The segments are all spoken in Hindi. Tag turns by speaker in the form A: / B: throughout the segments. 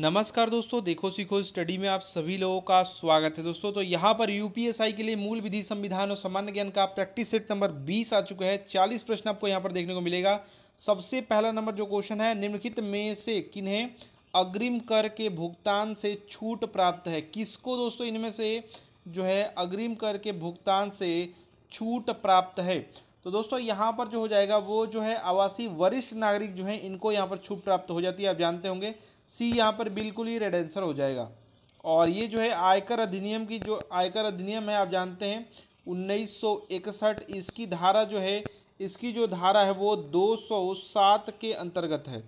A: नमस्कार दोस्तों देखो सीखो स्टडी में आप सभी लोगों का स्वागत है दोस्तों तो यहाँ पर यूपीएसआई के लिए मूल विधि संविधान और सामान्य ज्ञान का प्रैक्टिस सेट नंबर 20 आ चुका है 40 प्रश्न आपको यहाँ पर देखने को मिलेगा सबसे पहला नंबर जो क्वेश्चन है निम्नलिखित में से किन्हें अग्रिम कर के भुगतान से छूट प्राप्त है किसको दोस्तों इनमें से जो है अग्रिम कर के भुगतान से छूट प्राप्त है तो दोस्तों यहाँ पर जो हो जाएगा वो जो है आवासीय वरिष्ठ नागरिक जो है इनको यहाँ पर छूट प्राप्त हो जाती है आप जानते होंगे सी यहाँ पर बिल्कुल ही रेड आंसर हो जाएगा और ये जो है आयकर अधिनियम की जो आयकर अधिनियम है आप जानते हैं उन्नीस इसकी धारा जो है इसकी जो धारा है वो 207 के अंतर्गत है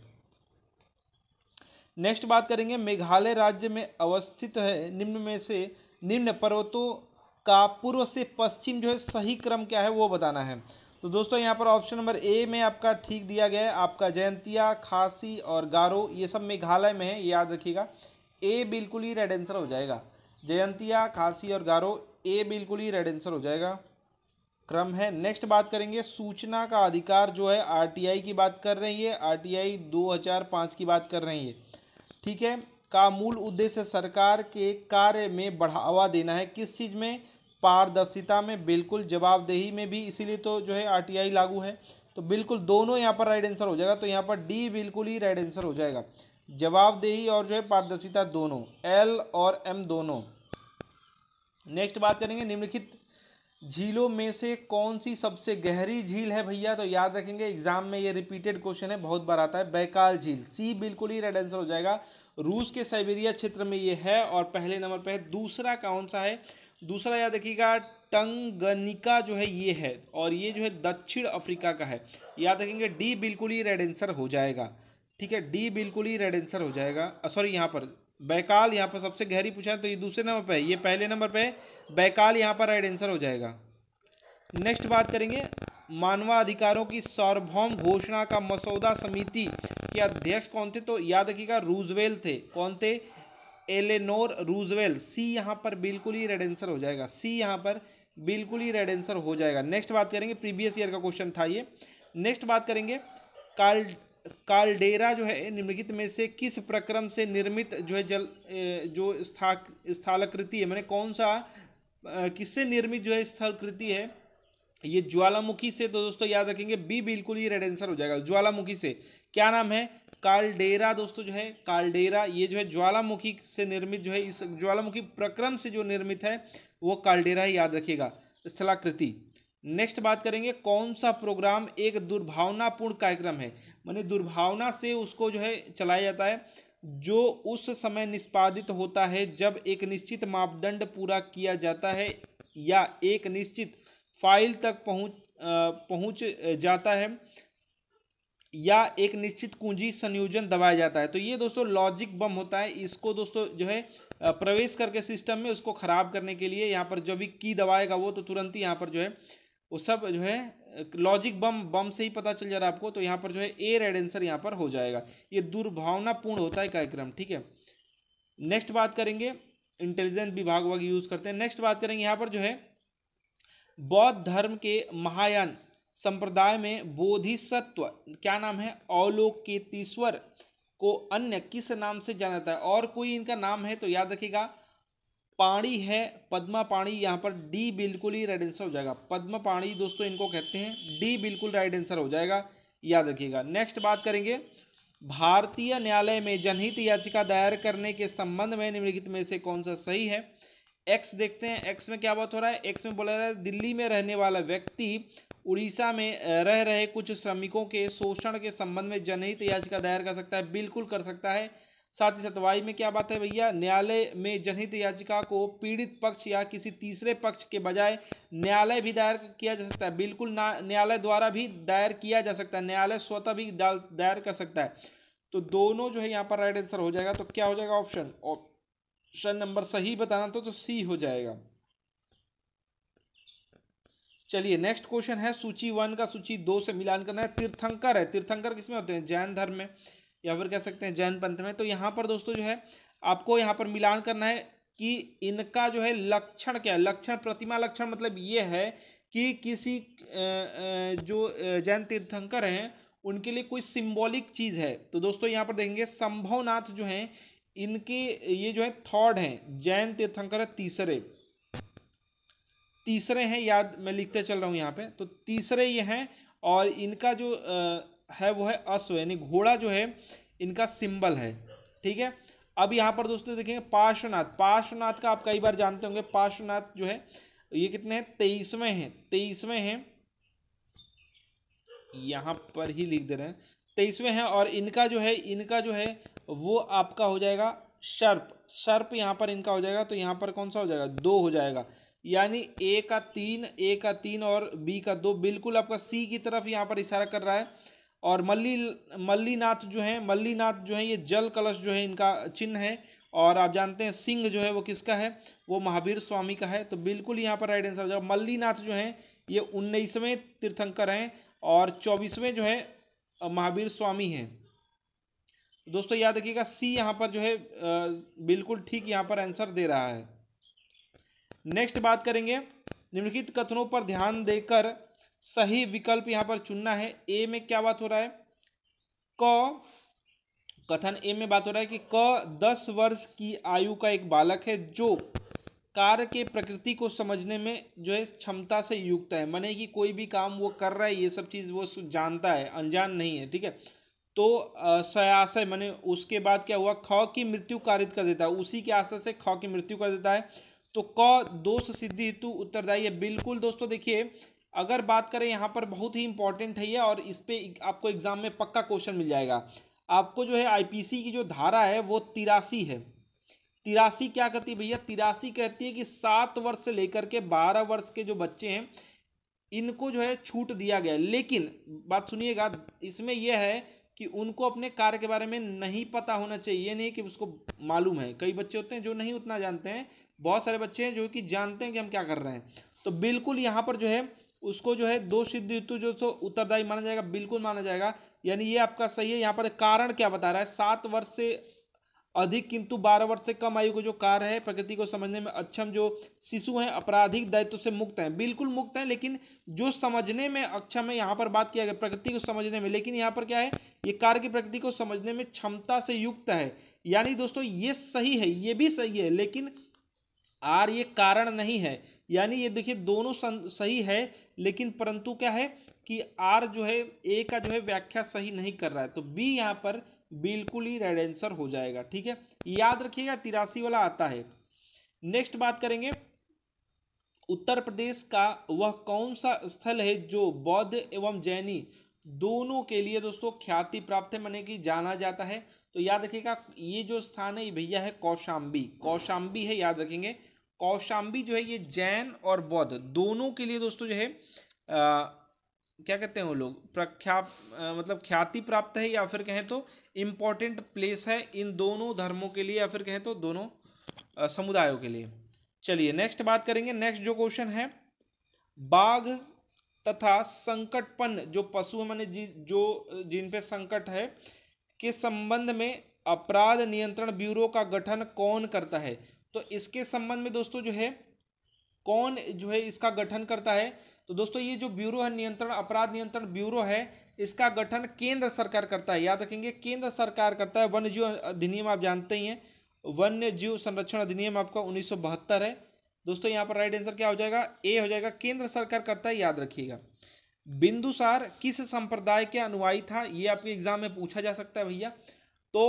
A: नेक्स्ट बात करेंगे मेघालय राज्य में अवस्थित है निम्न में से निम्न पर्वतों का पूर्व से पश्चिम जो है सही क्रम क्या है वो बताना है तो दोस्तों यहाँ पर ऑप्शन नंबर ए में आपका ठीक दिया गया है आपका जयंतिया खासी और गारो ये सब मेघालय में है याद रखिएगा ए बिल्कुल ही रेड आंसर हो जाएगा जयंतिया खासी और गारो ए बिल्कुल ही रेड आंसर हो जाएगा क्रम है नेक्स्ट बात करेंगे सूचना का अधिकार जो है आरटीआई की बात कर रही है आरटीआई 2005 की बात कर रही है ठीक है का मूल उद्देश्य सरकार के कार्य में बढ़ावा देना है किस चीज़ में पारदर्शिता में बिल्कुल जवाबदेही में भी इसीलिए तो जो है आरटीआई लागू है तो बिल्कुल दोनों यहाँ पर राइट आंसर हो जाएगा तो यहाँ पर डी बिल्कुल ही राइट आंसर हो जाएगा जवाबदेही और जो है पारदर्शिता दोनों एल और एम दोनों नेक्स्ट बात करेंगे निम्नलिखित झीलों में से कौन सी सबसे गहरी झील है भैया तो याद रखेंगे एग्जाम में ये रिपीटेड क्वेश्चन है बहुत बार आता है बैकाल झील सी बिल्कुल ही राइट आंसर हो जाएगा रूस के साइबेरिया क्षेत्र में ये है और पहले नंबर पर है दूसरा कौन सा है दूसरा याद रखिएगा टंगनिका जो है ये है और ये जो है दक्षिण अफ्रीका का है याद रखेंगे डी बिल्कुल ही रेड आंसर हो जाएगा ठीक है डी बिल्कुल ही रेड आंसर हो जाएगा सॉरी यहाँ पर बैकाल यहाँ पर सबसे गहरी पूछा है तो ये दूसरे नंबर पर है ये पहले नंबर पर है बैकाल यहाँ पर राइट आंसर हो जाएगा नेक्स्ट बात करेंगे मानवाधिकारों की सार्वभौम घोषणा का मसौदा समिति के अध्यक्ष कौन थे तो याद रखिएगा रूजवेल थे कौन थे एलेनोर रूजवेल सी यहाँ पर बिल्कुल ही रेड आंसर हो जाएगा सी यहाँ पर बिल्कुल ही रेड आंसर हो जाएगा नेक्स्ट बात करेंगे प्रीवियस ईयर का क्वेश्चन था ये नेक्स्ट बात करेंगे काल कालडेरा जो है निम्नलिखित में से किस प्रक्रम से निर्मित जो है जल जो स्था स्थलाकृति है मैंने कौन सा किससे निर्मित जो है स्थलकृति है ये ज्वालामुखी से तो दोस्तों याद रखेंगे बी बिल्कुल ही रेड आंसर हो जाएगा ज्वालामुखी से क्या नाम है कालडेरा दोस्तों जो है कालडेरा ये जो है ज्वालामुखी से निर्मित जो है इस ज्वालामुखी प्रक्रम से जो निर्मित है वो कालडेरा ही याद रखिएगा स्थलाकृति नेक्स्ट बात करेंगे कौन सा प्रोग्राम एक दुर्भावनापूर्ण कार्यक्रम है मानी दुर्भावना से उसको जो है चलाया जाता है जो उस समय निष्पादित होता है जब एक निश्चित मापदंड पूरा किया जाता है या एक निश्चित फाइल तक पहुंच पहुंच जाता है या एक निश्चित कुंजी संयोजन दबाया जाता है तो ये दोस्तों लॉजिक बम होता है इसको दोस्तों जो है प्रवेश करके सिस्टम में उसको ख़राब करने के लिए यहाँ पर जो भी की दबाएगा वो तो तुरंत ही यहाँ पर जो है वो सब जो है लॉजिक बम बम से ही पता चल जा रहा है आपको तो यहाँ पर जो है ए रेड आंसर यहाँ पर हो जाएगा ये दुर्भावनापूर्ण होता है कार्यक्रम ठीक है नेक्स्ट बात करेंगे इंटेलिजेंट विभाग वग यूज़ करते हैं नेक्स्ट बात करेंगे यहाँ पर जो है बौद्ध धर्म के महायान संप्रदाय में बोधिसत्व क्या नाम है अवलोकेतीश्वर को अन्य किस नाम से जाना जाता है और कोई इनका नाम है तो याद रखिएगा पाणी है पद्मा पाणी यहाँ पर डी बिल्कुल ही राइट आंसर हो जाएगा पद्मा पाणी दोस्तों इनको कहते हैं डी बिल्कुल राइट आंसर हो जाएगा याद रखिएगा नेक्स्ट बात करेंगे भारतीय न्यायालय में जनहित याचिका दायर करने के संबंध में निम्नलिखित में से कौन सा सही है एक्स देखते हैं एक्स में क्या बात हो रहा है एक्स में बोला जा रहा है दिल्ली में रहने वाला व्यक्ति उड़ीसा में रह रहे कुछ श्रमिकों के शोषण के संबंध में जनहित याचिका दायर कर सकता है बिल्कुल कर सकता है साथ ही सतवाई में क्या बात है भैया न्यायालय में जनहित याचिका को पीड़ित पक्ष या किसी तीसरे पक्ष के बजाय न्यायालय भी दायर किया जा सकता है बिल्कुल ना न्यायालय द्वारा भी दायर किया जा सकता है न्यायालय स्वतः भी दायर कर सकता है तो दोनों जो है यहाँ पर राइट आंसर हो जाएगा तो क्या हो जाएगा ऑप्शन ऑप्शन नंबर सही बताना तो, तो सी हो जाएगा चलिए नेक्स्ट क्वेश्चन है सूची वन का सूची दो से मिलान करना है तीर्थंकर है तीर्थंकर किसमें होते हैं जैन धर्म में या फिर कह सकते हैं जैन पंथ में तो यहाँ पर दोस्तों जो है आपको यहाँ पर मिलान करना है कि इनका जो है लक्षण क्या है लक्षण प्रतिमा लक्षण मतलब ये है कि किसी जो जैन तीर्थंकर हैं उनके लिए कोई सिंबॉलिक चीज़ है तो दोस्तों यहाँ पर देखेंगे संभवनाथ जो हैं इनके ये जो है थर्ड हैं जैन तीर्थंकर है तीसरे तीसरे हैं याद मैं लिखते चल रहा हूँ यहाँ पे तो तीसरे ये हैं और इनका जो है वो है अश्व यानी घोड़ा जो है इनका सिंबल है ठीक है अब यहाँ पर दोस्तों देखेंगे पार्श्वनाथ पार्श्वनाथ का आप कई बार जानते होंगे पार्श्वनाथ जो है ये कितने हैं तेईसवें हैं तेईसवें हैं यहाँ पर ही लिख दे रहे हैं तेईसवें हैं और इनका जो है इनका जो है वो आपका हो जाएगा शर्प शर्प यहाँ पर इनका हो जाएगा तो यहाँ पर कौन सा हो जाएगा दो हो जाएगा यानी ए का तीन ए का तीन और बी का दो बिल्कुल आपका सी की तरफ यहाँ पर इशारा कर रहा है और मल्ली मल्लीनाथ जो है मल्लीनाथ जो है ये जल कलश जो है इनका चिन्ह है और आप जानते हैं सिंह जो है वो किसका है वो महावीर स्वामी का है तो बिल्कुल यहाँ पर राइट आंसर हो जाएगा मल्लीनाथ जो है ये उन्नीसवें तीर्थंकर हैं और चौबीसवें जो है महावीर स्वामी हैं दोस्तों याद रखिएगा सी यहाँ पर जो है बिल्कुल ठीक यहाँ पर आंसर दे रहा है नेक्स्ट बात करेंगे निम्नलिखित कथनों पर ध्यान देकर सही विकल्प यहाँ पर चुनना है ए में क्या बात हो रहा है क कथन ए में बात हो रहा है कि क दस वर्ष की आयु का एक बालक है जो कार्य के प्रकृति को समझने में जो है क्षमता से युक्त है माने कि कोई भी काम वो कर रहा है ये सब चीज़ वो जानता है अनजान नहीं है ठीक है तो सयाशय माने उसके बाद क्या हुआ ख की मृत्यु कारित कर देता है उसी के आशय से ख की मृत्यु कर देता है तो क दोष सिद्धि हेतु उत्तरदायी है बिल्कुल दोस्तों देखिए अगर बात करें यहाँ पर बहुत ही इंपॉर्टेंट है ये और इस पर आपको एग्जाम में पक्का क्वेश्चन मिल जाएगा आपको जो है आईपीसी की जो धारा है वो तिरासी है तिरासी क्या कहती है भैया तिरासी कहती है कि सात वर्ष से लेकर के बारह वर्ष के जो बच्चे हैं इनको जो है छूट दिया गया लेकिन बात सुनिएगा इसमें यह है कि उनको अपने कार्य के बारे में नहीं पता होना चाहिए ये नहीं कि उसको मालूम है कई बच्चे होते हैं जो नहीं उतना जानते हैं बहुत सारे बच्चे हैं जो कि जानते हैं कि हम क्या कर रहे हैं तो बिल्कुल यहाँ पर जो है उसको जो है दो सिद्ध ऋतु जो सो उत्तरदायी माना जाएगा बिल्कुल माना जाएगा यानी ये आपका सही है यहाँ पर कारण क्या बता रहा है सात वर्ष से अधिक किंतु बारह वर्ष से कम आयु के जो कार्य है प्रकृति को समझने में अक्षम जो शिशु हैं अपराधिक दायित्व से मुक्त हैं बिल्कुल मुक्त हैं लेकिन जो समझने में अक्षम है यहाँ पर बात किया गया प्रकृति को समझने में लेकिन यहाँ पर क्या है ये कार्य की प्रकृति को समझने में क्षमता से युक्त है यानी दोस्तों ये सही है ये भी सही है लेकिन आर ये कारण नहीं है यानी ये देखिए दोनों सही है लेकिन परंतु क्या है कि आर जो है ए का जो है व्याख्या सही नहीं कर रहा है तो बी यहाँ पर बिल्कुल ही रेड आंसर हो जाएगा ठीक है याद रखिएगा तिरासी वाला आता है नेक्स्ट बात करेंगे उत्तर प्रदेश का वह कौन सा स्थल है जो बौद्ध एवं जैनी दोनों के लिए दोस्तों ख्याति प्राप्त है मैंने कि जाना जाता है तो याद रखिएगा ये जो स्थान है भैया है कौशाम्बी कौशाम्बी है याद रखेंगे कौशाम्बी जो है ये जैन और बौद्ध दोनों के लिए दोस्तों जो है क्या कहते हैं वो लोग प्रख्या मतलब ख्याति प्राप्त है या फिर कहें तो इम्पोर्टेंट प्लेस है इन दोनों धर्मों के लिए या फिर कहें तो दोनों समुदायों के लिए चलिए नेक्स्ट बात करेंगे नेक्स्ट जो क्वेश्चन है बाघ तथा संकटपन जो पशु मान जी जो जिन पे संकट है के संबंध में अपराध नियंत्रण ब्यूरो का गठन कौन करता है तो इसके संबंध में दोस्तों जो है कौन जो है इसका गठन करता है तो दोस्तों ये जो ब्यूरो है नियंत्रण अपराध नियंत्रण ब्यूरो है इसका गठन केंद्र सरकार करता है याद रखेंगे केंद्र सरकार करता है वन्य जीव अधिनियम आप जानते ही हैं वन्य जीव संरक्षण अधिनियम आपका उन्नीस है दोस्तों यहाँ पर राइट आंसर क्या हो जाएगा ए हो जाएगा केंद्र सरकार करता है याद रखिएगा बिंदुसार किस संप्रदाय के अनुयायी था ये आपके एग्जाम में पूछा जा सकता है भैया तो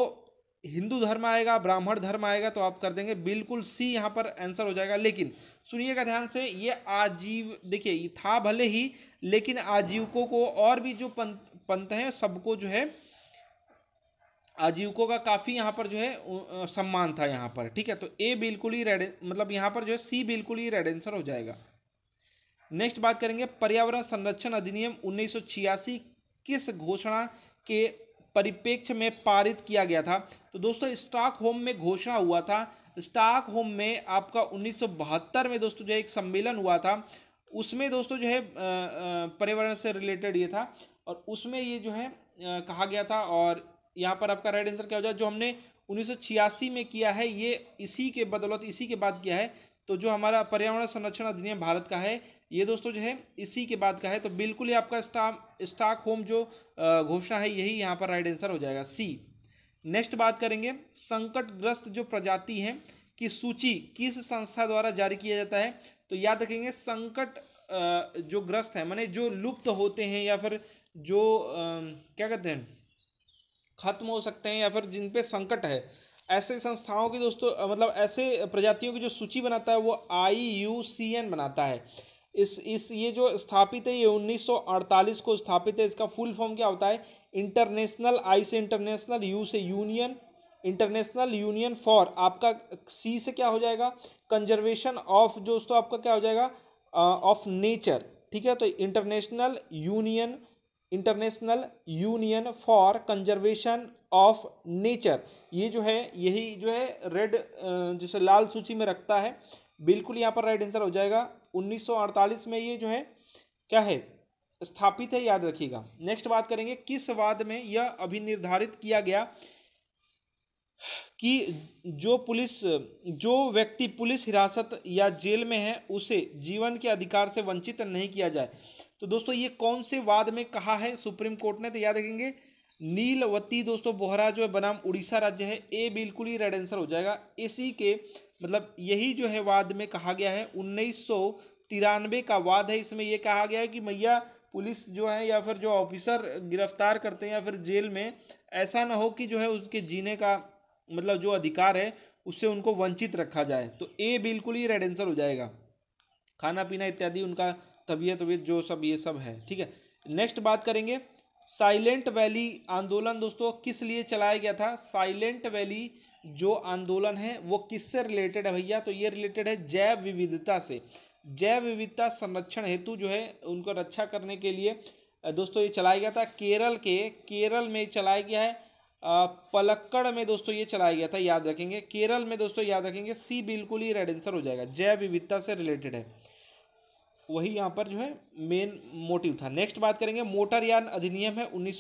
A: हिंदू धर्म आएगा ब्राह्मण धर्म आएगा तो आप कर देंगे बिल्कुल सी यहाँ पर आंसर हो जाएगा लेकिन सुनिएगा ध्यान से ये आजीव देखिए ये था भले ही लेकिन आजीवकों को और भी जो पंत पंत हैं सबको जो है आजीवकों का काफ़ी यहाँ पर जो है सम्मान था यहाँ पर ठीक है तो ए बिल्कुल ही रेड मतलब यहाँ पर जो है सी बिल्कुल ही रेड आंसर हो जाएगा नेक्स्ट बात करेंगे पर्यावरण संरक्षण अधिनियम उन्नीस किस घोषणा के परिप्रेक्ष्य में पारित किया गया था तो दोस्तों स्टॉक होम में घोषणा हुआ था स्टॉक होम में आपका उन्नीस में दोस्तों जो है एक सम्मेलन हुआ था उसमें दोस्तों जो है पर्यावरण से रिलेटेड ये था और उसमें ये जो है कहा गया था और यहाँ पर आपका राइट आंसर क्या हो जाए जो हमने 1986 में किया है ये इसी के बदौलत इसी के बाद किया है तो जो हमारा पर्यावरण संरक्षण अधिनियम भारत का है ये दोस्तों जो है इसी के बाद का है तो बिल्कुल ही आपका स्टाम स्टाक होम जो घोषणा है यही यहाँ पर राइट आंसर हो जाएगा सी नेक्स्ट बात करेंगे संकटग्रस्त जो प्रजाति हैं की सूची किस संस्था द्वारा जारी किया जाता है तो याद रखेंगे संकट जो ग्रस्त है माने जो लुप्त होते हैं या फिर जो क्या कहते हैं खत्म हो सकते हैं या फिर जिन पे संकट है ऐसे संस्थाओं की दोस्तों मतलब ऐसे प्रजातियों की जो सूची बनाता है वो आई यू सी एन बनाता है इस इस ये जो स्थापित है ये 1948 को स्थापित है इसका फुल फॉर्म क्या होता है इंटरनेशनल आई से इंटरनेशनल यू से यूनियन इंटरनेशनल यूनियन फॉर आपका सी से क्या हो जाएगा कंजर्वेशन ऑफ जो दोस्तों आपका क्या हो जाएगा ऑफ नेचर ठीक है तो international union international union for conservation of nature ये जो है यही जो है रेड जैसे लाल सूची में रखता है बिल्कुल यहाँ पर राइट आंसर हो जाएगा 1948 में ये जो है क्या है स्थापित है याद रखिएगा नेक्स्ट बात करेंगे किस वाद में यह अभी निर्धारित किया गया कि जो पुलिस जो व्यक्ति पुलिस हिरासत या जेल में है उसे जीवन के अधिकार से वंचित नहीं किया जाए तो दोस्तों ये कौन से वाद में कहा है सुप्रीम कोर्ट ने तो याद रखेंगे नीलवती दोस्तों बोहरा जो है बनाम उड़ीसा राज्य है ए बिल्कुल ही रेड आंसर हो जाएगा इसी के मतलब यही जो है वाद में कहा गया है उन्नीस तिरानवे का वाद है इसमें यह कहा गया है कि मैया पुलिस जो है या फिर जो ऑफिसर गिरफ्तार करते हैं या फिर जेल में ऐसा ना हो कि जो है उसके जीने का मतलब जो अधिकार है उससे उनको वंचित रखा जाए तो ए बिल्कुल ही रेड आंसर हो जाएगा खाना पीना इत्यादि उनका तबीयत तबीयत जो सब ये सब है ठीक है नेक्स्ट बात करेंगे साइलेंट वैली आंदोलन दोस्तों किस लिए चलाया गया था साइलेंट वैली जो आंदोलन है वो किससे रिलेटेड है भैया तो ये रिलेटेड है जैव विविधता से जैव विविधता संरक्षण हेतु जो है उनको रक्षा करने के लिए दोस्तों ये चलाया गया था केरल के केरल में चलाया गया है पलक्कड़ में दोस्तों ये चलाया गया था याद रखेंगे केरल में दोस्तों याद रखेंगे सी बिल्कुल ही रेड आंसर हो जाएगा जैव विविधता से रिलेटेड है वही यहाँ पर जो है मेन मोटिव था नेक्स्ट बात करेंगे मोटर यान अधिनियम है उन्नीस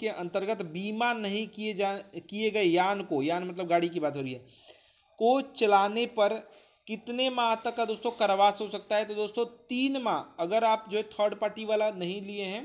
A: के अंतर्गत बीमा नहीं किए जा किए गए यान को यान मतलब गाड़ी की बात हो रही है को चलाने पर कितने माह तक का दोस्तों करवास हो सकता है तो दोस्तों तीन माह अगर आप जो है थर्ड पार्टी वाला नहीं लिए हैं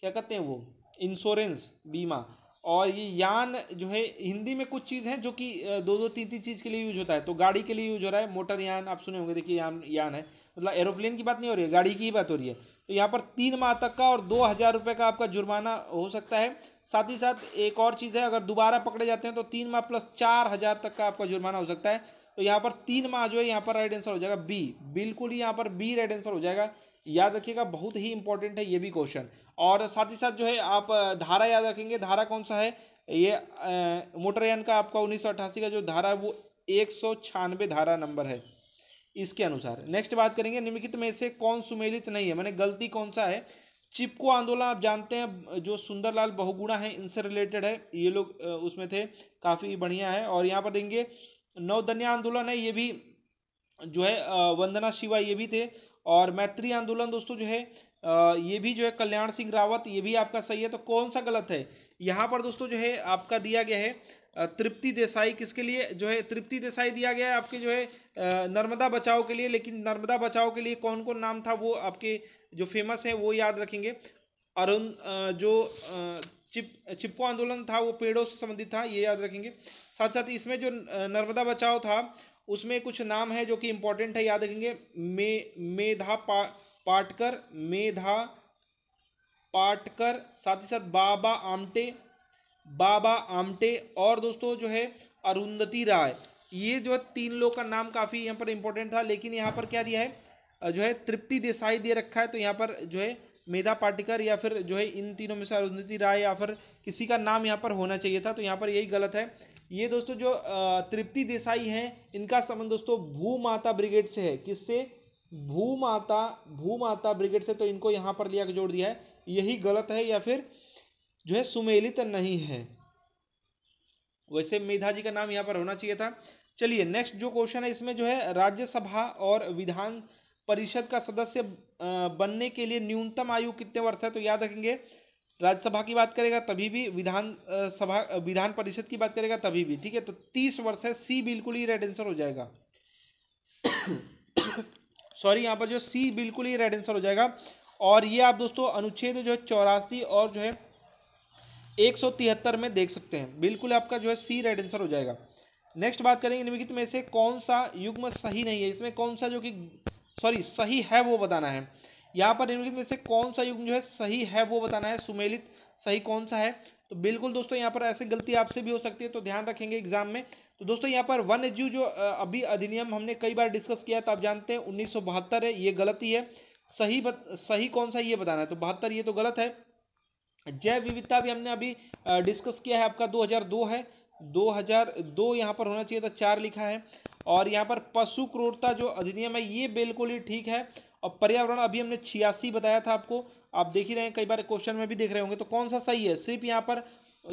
A: क्या कहते हैं वो इंश्योरेंस बीमा और ये यान जो है हिंदी में कुछ चीज़ हैं जो कि दो दो तीन तीन चीज़ के लिए यूज होता है तो गाड़ी के लिए यूज हो रहा है मोटर यान आप सुने होंगे देखिए यान यान है मतलब एरोप्लेन की बात नहीं हो रही है गाड़ी की ही बात हो रही है तो यहाँ पर तीन माह तक का और दो हज़ार रुपये का आपका जुर्माना हो सकता है साथ ही साथ एक और चीज़ है अगर दोबारा पकड़े जाते हैं तो तीन माह प्लस चार हज़ार तक का आपका जुर्माना हो सकता है तो यहाँ पर तीन माह जो है यहाँ पर राइट आंसर हो जाएगा बी बिल्कुल ही यहाँ पर बी राइट आंसर हो जाएगा याद रखिएगा बहुत ही इंपॉर्टेंट है ये भी क्वेश्चन और साथ ही साथ जो है आप धारा याद रखेंगे धारा कौन सा है ये मोटरयान का आपका उन्नीस का जो धारा है वो एक धारा नंबर है इसके अनुसार नेक्स्ट बात करेंगे निम्नलिखित में से कौन सुमेलित नहीं है मैंने गलती कौन सा है चिपको आंदोलन आप जानते हैं जो सुंदरलाल बहुगुणा है इनसे रिलेटेड है ये लोग उसमें थे काफ़ी बढ़िया है और यहाँ पर देंगे नवदन्या आंदोलन है ये भी जो है वंदना शिवा ये भी थे और मैत्री आंदोलन दोस्तों जो है ये भी जो है कल्याण सिंह रावत ये भी आपका सही है तो कौन सा गलत है यहाँ पर दोस्तों जो है आपका दिया गया है तृप्ति देसाई किसके लिए जो है तृप्ति देसाई दिया गया है आपके जो है नर्मदा बचाओ के लिए लेकिन नर्मदा बचाओ के लिए कौन कौन नाम था वो आपके जो फेमस है वो याद रखेंगे अरुण जो चिप चिपको आंदोलन था वो पेड़ों से संबंधित था ये याद रखेंगे साथ साथ इसमें जो नर्मदा बचाओ था उसमें कुछ नाम है जो कि इंपॉर्टेंट है याद रखेंगे मे मेधा पा पाटकर मेधा पाटकर साथ ही साथ बाबा आमटे बाबा आमटे और दोस्तों जो है अरुंधति राय ये जो है तीन लोग का नाम काफ़ी यहाँ पर इम्पोर्टेंट था लेकिन यहाँ पर क्या दिया है जो है तृप्ति देसाई दे रखा है तो यहाँ पर जो है मेधा पाटिकर या फिर जो है इन तीनों में से अरुंधति राय या फिर किसी का नाम यहाँ पर होना चाहिए था तो यहाँ पर यही गलत है ये दोस्तों जो तृप्ति देसाई हैं इनका संबंध दोस्तों भू माता ब्रिगेड से है किससे भू माता भू माता ब्रिगेड से तो इनको यहाँ पर लिया जोड़ दिया है यही गलत है या फिर जो है सुमेलित नहीं है वैसे मेधा जी का नाम यहाँ पर होना चाहिए था चलिए नेक्स्ट जो क्वेश्चन है इसमें जो है राज्यसभा और विधान परिषद का सदस्य बनने के लिए न्यूनतम आयु कितने वर्ष है तो याद रखेंगे राज्यसभा की बात करेगा तभी भी विधान सभा विधान परिषद की बात करेगा तभी भी ठीक है तो तीस वर्ष है सी बिल्कुल ही रेड आंसर हो जाएगा सॉरी यहाँ पर जो सी बिल्कुल ही रेड आंसर हो जाएगा और ये आप दोस्तों अनुच्छेद जो है चौरासी और जो है एक सौ तिहत्तर में देख सकते हैं बिल्कुल आपका जो है सी रेड आंसर हो जाएगा नेक्स्ट बात करेंगे निम्नलिखित में से कौन सा युग्म सही नहीं है इसमें कौन सा जो कि सॉरी सही है वो बताना है यहाँ पर निम्नलिखित में से कौन सा युग्म जो है सही है वो बताना है सुमेलित सही कौन सा है तो बिल्कुल दोस्तों यहाँ पर ऐसे गलती आपसे भी हो सकती है तो ध्यान रखेंगे एग्जाम में तो दोस्तों यहाँ पर वन एज्यू जो अभी अधिनियम हमने कई बार डिस्कस किया तो आप जानते हैं उन्नीस है ये गलत ही है सही बत, सही कौन सा ये बताना है तो बहत्तर ये तो गलत है जैव विविधता भी हमने अभी डिस्कस किया है आपका 2002 है 2002 यहाँ पर होना चाहिए था चार लिखा है और यहाँ पर पशु क्रूरता जो अधिनियम है ये बिल्कुल ही ठीक है और पर्यावरण अभी हमने छियासी बताया था आपको आप देख ही रहे हैं कई बार क्वेश्चन में भी देख रहे होंगे तो कौन सा सही है सिर्फ यहाँ पर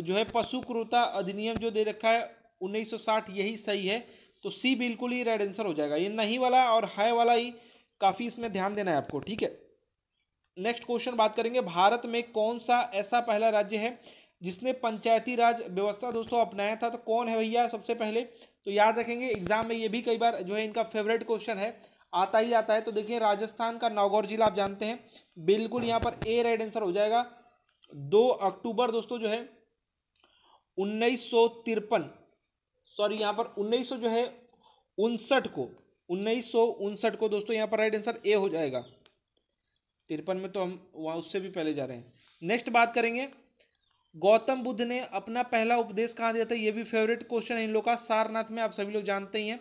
A: जो है पशु क्रूरता अधिनियम जो दे रखा है 1960 यही सही है तो सी बिल्कुल ही राइट आंसर हो जाएगा ये नहीं वाला और है वाला ही काफ़ी इसमें ध्यान देना है आपको ठीक है नेक्स्ट क्वेश्चन बात करेंगे भारत में कौन सा ऐसा पहला राज्य है जिसने पंचायती राज व्यवस्था दोस्तों अपनाया था तो कौन है भैया सबसे पहले तो याद रखेंगे एग्जाम में ये भी कई बार जो है इनका फेवरेट क्वेश्चन है आता ही आता है तो देखिए राजस्थान का नागौर जिला आप जानते हैं बिल्कुल यहाँ पर ए राइट आंसर हो जाएगा दो अक्टूबर दोस्तों जो है उन्नीस सॉरी यहाँ पर उन्नीस जो है उनसठ को उन्नीस को दोस्तों यहाँ पर राइट आंसर ए हो जाएगा तिरपन में तो हम वहाँ उससे भी पहले जा रहे हैं नेक्स्ट बात करेंगे गौतम बुद्ध ने अपना पहला उपदेश कहाँ दिया था ये भी फेवरेट क्वेश्चन है इन लोग का सारनाथ में आप सभी लोग जानते ही हैं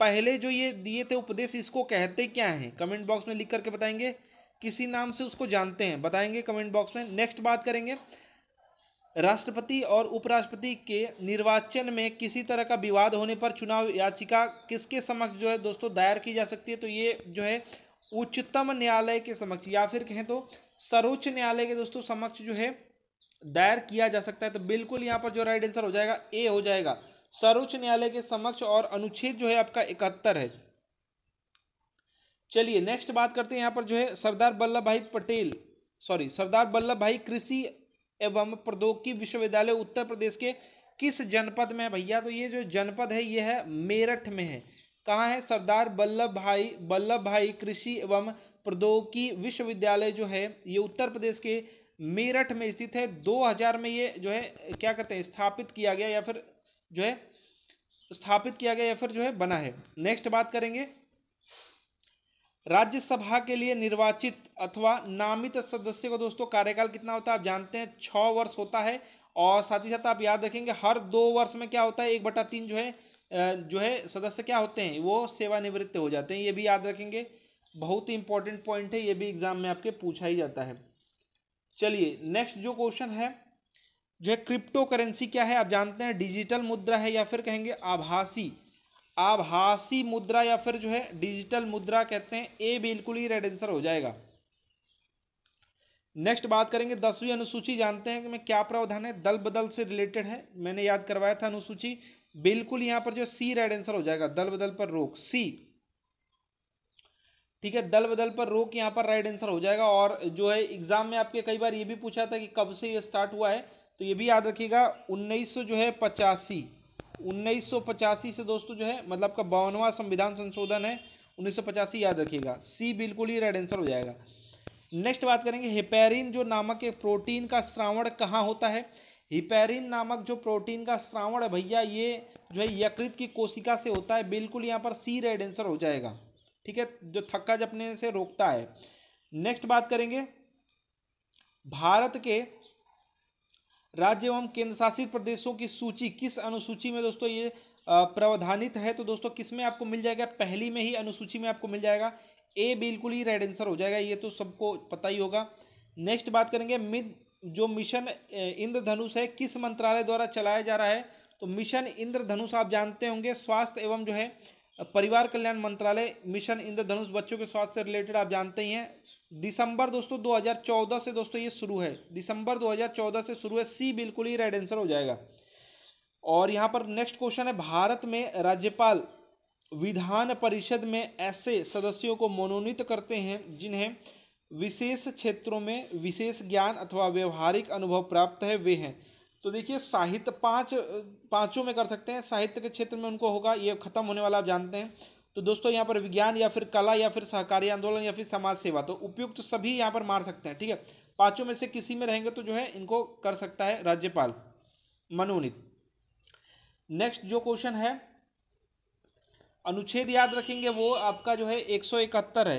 A: पहले जो ये दिए थे उपदेश इसको कहते क्या हैं कमेंट बॉक्स में लिख करके बताएंगे किसी नाम से उसको जानते हैं बताएंगे कमेंट बॉक्स में नेक्स्ट बात करेंगे राष्ट्रपति और उपराष्ट्रपति के निर्वाचन में किसी तरह का विवाद होने पर चुनाव याचिका किसके समक्ष जो है दोस्तों दायर की जा सकती है तो ये जो है उच्चतम न्यायालय के समक्ष या फिर कहें तो सर्वोच्च न्यायालय के दोस्तों समक्ष जो है दायर किया जा सकता है तो बिल्कुल यहाँ पर जो राइट आंसर हो जाएगा ए हो जाएगा सर्वोच्च न्यायालय के समक्ष और अनुच्छेद जो है आपका इकहत्तर है चलिए नेक्स्ट बात करते हैं यहाँ पर जो है सरदार वल्लभ भाई पटेल सॉरी सरदार वल्लभ भाई कृषि एवं प्रौद्योगिकी विश्वविद्यालय उत्तर प्रदेश के किस जनपद में है भैया तो ये जो जनपद है ये है मेरठ में है कहाँ है सरदार वल्लभ भाई वल्लभ भाई कृषि एवं प्रौद्योगिकी विश्वविद्यालय जो है ये उत्तर प्रदेश के मेरठ में स्थित है 2000 में ये जो है क्या कहते हैं स्थापित किया गया या फिर जो है स्थापित किया गया या फिर जो है बना है नेक्स्ट बात करेंगे राज्यसभा के लिए निर्वाचित अथवा नामित सदस्य को दोस्तों कार्यकाल कितना होता है आप जानते हैं छ वर्ष होता है और साथ ही साथ आप याद रखेंगे हर दो वर्ष में क्या होता है एक बटा तीन जो है जो है सदस्य क्या होते हैं वो सेवानिवृत्त हो जाते हैं ये भी याद रखेंगे बहुत ही इंपॉर्टेंट पॉइंट है ये भी एग्जाम में आपके पूछा ही जाता है चलिए नेक्स्ट जो क्वेश्चन है जो है क्रिप्टो करेंसी क्या है आप जानते हैं डिजिटल मुद्रा है या फिर कहेंगे आभासी आभासी मुद्रा या फिर जो है डिजिटल मुद्रा कहते हैं ए बिल्कुल ही रेड आंसर हो जाएगा नेक्स्ट बात करेंगे दसवीं अनुसूची जानते हैं कि मैं क्या प्रावधान है दल बदल से रिलेटेड है मैंने याद करवाया था अनुसूची बिल्कुल यहां पर जो सी रेड आंसर हो जाएगा दल बदल पर रोक सी ठीक है दल बदल पर रोक यहां पर राइट आंसर हो जाएगा और जो है एग्जाम में आपके कई बार ये भी पूछा था कि कब से ये स्टार्ट हुआ है तो ये भी याद रखिएगा उन्नीस जो है पचासी उन्नीस से दोस्तों जो है मतलब आपका बावनवा संविधान संशोधन है उन्नीस याद रखिएगा सी बिल्कुल ही रेड आंसर हो जाएगा नेक्स्ट बात करेंगे हिपेरिन जो नामक एक प्रोटीन का श्रावण कहाँ होता है हिपेरिन नामक जो प्रोटीन का श्रावण है भैया ये जो है यकृत की कोशिका से होता है बिल्कुल यहाँ पर सी राइट आंसर हो जाएगा ठीक है जो थक्का जपने से रोकता है नेक्स्ट बात करेंगे भारत के राज्य एवं केंद्र शासित प्रदेशों की सूची किस अनुसूची में दोस्तों ये प्रावधानित है तो दोस्तों किस में आपको मिल जाएगा पहली में ही अनुसूची में आपको मिल जाएगा ए बिल्कुल ही राइट आंसर हो जाएगा ये तो सबको पता ही होगा नेक्स्ट बात करेंगे मिद जो मिशन इंद्रधनुष है किस मंत्रालय द्वारा चलाया जा रहा है तो मिशन इंद्रधनुष आप जानते होंगे स्वास्थ्य एवं जो है परिवार कल्याण मंत्रालय मिशन इंद्रधनुष बच्चों के स्वास्थ्य से रिलेटेड आप जानते ही हैं दिसंबर दोस्तों 2014 से दोस्तों ये शुरू है दिसंबर 2014 से शुरू है सी बिल्कुल ही राइट आंसर हो जाएगा और यहाँ पर नेक्स्ट क्वेश्चन है भारत में राज्यपाल विधान परिषद में ऐसे सदस्यों को मनोनीत करते हैं जिन्हें विशेष क्षेत्रों में विशेष ज्ञान अथवा व्यवहारिक अनुभव प्राप्त है वे हैं तो देखिए साहित्य पांच पांचों में कर सकते हैं साहित्य के क्षेत्र में उनको होगा ये खत्म होने वाला आप जानते हैं तो दोस्तों यहाँ पर विज्ञान या फिर कला या फिर सहकारी आंदोलन या फिर समाज सेवा तो उपयुक्त तो सभी यहाँ पर मार सकते हैं ठीक है पांचों में से किसी में रहेंगे तो जो है इनको कर सकता है राज्यपाल मनोनीत नेक्स्ट जो क्वेश्चन है अनुच्छेद याद रखेंगे वो आपका जो है एक सौ इकहत्तर है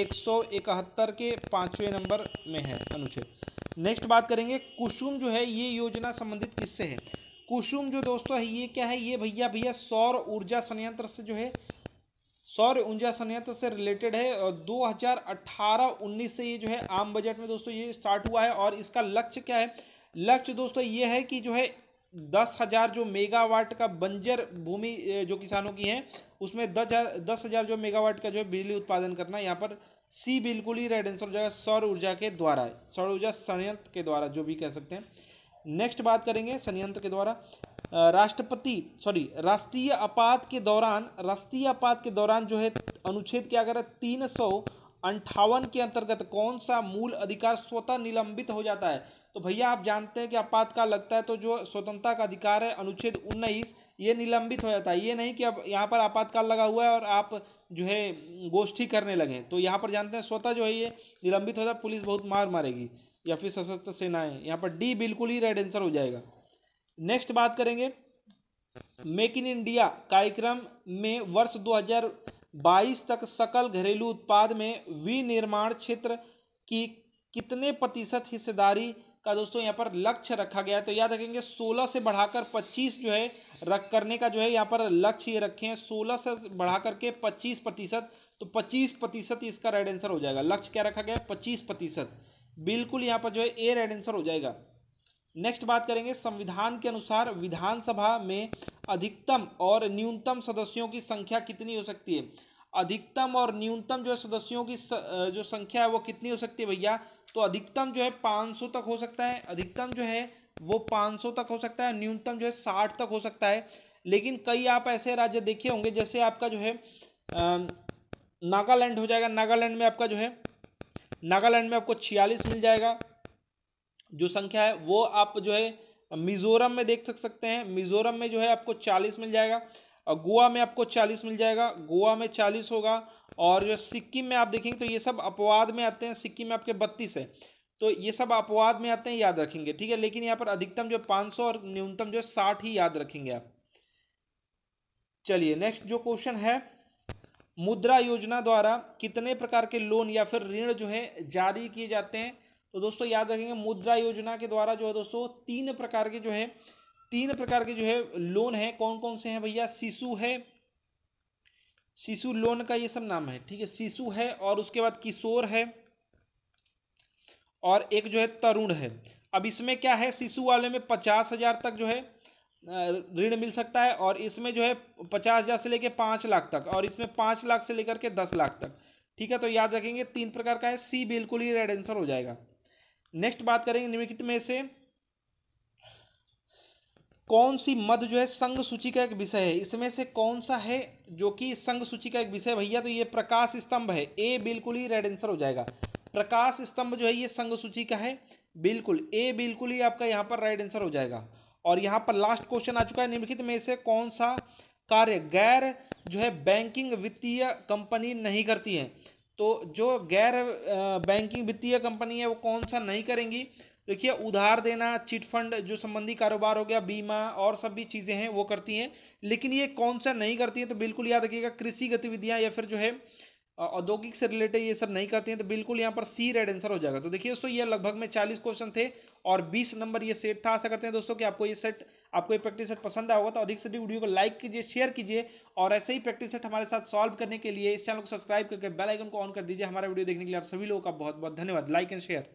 A: एक सौ इकहत्तर के पाँचवें नंबर में है अनुच्छेद नेक्स्ट बात करेंगे कुसुम जो है ये योजना संबंधित किससे है कुसुम जो दोस्तों है ये क्या है ये भैया भैया सौर ऊर्जा संयंत्र से जो है सौर ऊर्जा संयंत्र से रिलेटेड है और 2018-19 से ये जो है आम बजट में दोस्तों ये स्टार्ट हुआ है और इसका लक्ष्य क्या है लक्ष्य दोस्तों ये है कि जो है दस हज़ार जो मेगावाट का बंजर भूमि जो किसानों की है उसमें दस हज़ार दस हज़ार जो मेगावाट का जो है बिजली उत्पादन करना यहाँ पर सी बिल्कुल ही रेड आंसर हो जाएगा सौर ऊर्जा के द्वारा सौर ऊर्जा संयंत्र के द्वारा जो भी कह सकते हैं नेक्स्ट बात करेंगे संयंत्र के द्वारा राष्ट्रपति सॉरी राष्ट्रीय आपात के दौरान राष्ट्रीय आपात के दौरान जो है अनुच्छेद क्या कर तीन सौ अंठावन के अंतर्गत कौन सा मूल अधिकार स्वतः निलंबित हो जाता है तो भैया आप जानते हैं कि आपातकाल लगता है तो जो स्वतंत्रता का अधिकार है अनुच्छेद उन्नीस ये निलंबित हो जाता है ये नहीं कि अब यहाँ पर आपातकाल लगा हुआ है और आप जो है गोष्ठी करने लगे तो यहाँ पर जानते हैं स्वतः जो है ये निलंबित हो जाता पुलिस बहुत मार मारेगी या फिर सशस्त्र सेनाएं यहाँ पर डी बिल्कुल ही राइट आंसर हो जाएगा नेक्स्ट बात करेंगे मेक इन इंडिया कार्यक्रम में वर्ष 2022 तक सकल घरेलू उत्पाद में विनिर्माण क्षेत्र की कितने प्रतिशत हिस्सेदारी का दोस्तों यहाँ पर लक्ष्य रखा गया है तो याद रखेंगे 16 से बढ़ाकर 25 जो है रख करने का जो है यहाँ पर लक्ष्य ये रखे हैं 16 से बढ़ा करके 25 प्रतिशत तो 25 प्रतिशत इसका राइट आंसर हो जाएगा लक्ष्य क्या रखा गया है पच्चीस प्रतिशत बिल्कुल यहाँ पर जो है ए राइट आंसर हो जाएगा नेक्स्ट बात करेंगे संविधान के अनुसार विधानसभा में अधिकतम और न्यूनतम सदस्यों की संख्या कितनी हो सकती है अधिकतम और न्यूनतम जो है सदस्यों की स, जो संख्या है वो कितनी हो सकती है भैया तो अधिकतम जो है 500 तक हो सकता है अधिकतम जो है वो 500 तक हो सकता है न्यूनतम जो है 60 तक हो सकता है लेकिन कई आप ऐसे राज्य देखे होंगे जैसे आपका जो है नागालैंड हो जाएगा नागालैंड में आपका जो है नागालैंड में आपको छियालीस मिल जाएगा जो संख्या है वो आप जो है मिजोरम में देख सक सकते हैं मिजोरम में जो है आपको चालीस मिल जाएगा और गोवा में आपको चालीस मिल जाएगा गोवा में चालीस होगा और जो सिक्किम में आप देखेंगे तो ये सब अपवाद में आते हैं सिक्किम में आपके बत्तीस है तो ये सब अपवाद में आते हैं याद रखेंगे ठीक है लेकिन यहाँ पर अधिकतम जो पाँच सौ और न्यूनतम जो है साठ ही याद रखेंगे आप चलिए नेक्स्ट जो क्वेश्चन है मुद्रा योजना द्वारा कितने प्रकार के लोन या फिर ऋण जो है जारी किए जाते हैं तो दोस्तों याद रखेंगे मुद्रा योजना के द्वारा जो है दोस्तों तीन प्रकार के जो है तीन प्रकार के जो है लोन है कौन कौन से हैं भैया शिशु है शिशु लोन का ये सब नाम है ठीक है शिशु है और उसके बाद किशोर है और एक जो है तरुण है अब इसमें क्या है शिशु वाले में पचास हजार तक जो है ऋण मिल सकता है और इसमें जो है पचास हज़ार से लेकर पाँच लाख तक और इसमें पाँच लाख से लेकर के दस लाख तक ठीक है तो याद रखेंगे तीन प्रकार का है सी बिल्कुल ही रेड आंसर हो जाएगा नेक्स्ट बात करेंगे निम्नलिखित में से कौन सी मध जो है संघ सूची का एक विषय है इसमें से कौन सा है जो कि संघ सूची का एक विषय भैया तो ये प्रकाश स्तंभ है ए बिल्कुल ही रेड आंसर हो जाएगा प्रकाश स्तंभ जो है ये संघ सूची का है बिल्कुल ए बिल्कुल ही आपका यहाँ पर राइट आंसर हो जाएगा और यहाँ पर लास्ट क्वेश्चन आ चुका है निम्नलिखित में से कौन सा कार्य गैर जो है बैंकिंग वित्तीय कंपनी नहीं करती है तो जो गैर बैंकिंग वित्तीय कंपनी है वो कौन सा नहीं करेंगी देखिए उधार देना चिट फंड जो संबंधी कारोबार हो गया बीमा और सब भी चीज़ें हैं वो करती हैं लेकिन ये कौन सा नहीं करती है तो बिल्कुल याद रखिएगा कृषि गतिविधियाँ या फिर जो है औद्योगिक से रिलेटेड ये सब नहीं करते हैं तो बिल्कुल यहाँ पर सी रेड आंसर हो जाएगा तो देखिए दोस्तों ये लगभग में 40 क्वेश्चन थे और 20 नंबर ये सेट था आशा करते हैं दोस्तों कि आपको ये सेट आपको ये प्रैक्टिस सेट पसंद आया होगा तो अधिक से अधिक वीडियो को लाइक कीजिए शेयर कीजिए और ऐसे ही प्रैक्टिस सेट हमारे साथ सॉल्व करने के लिए इस चैनल को सब्सक्राइब करके बेलाइकन को ऑन कर दीजिए हमारा वीडियो देखने के लिए आप सभी लोगों का बहुत बहुत धन्यवाद लाइक एंड शेयर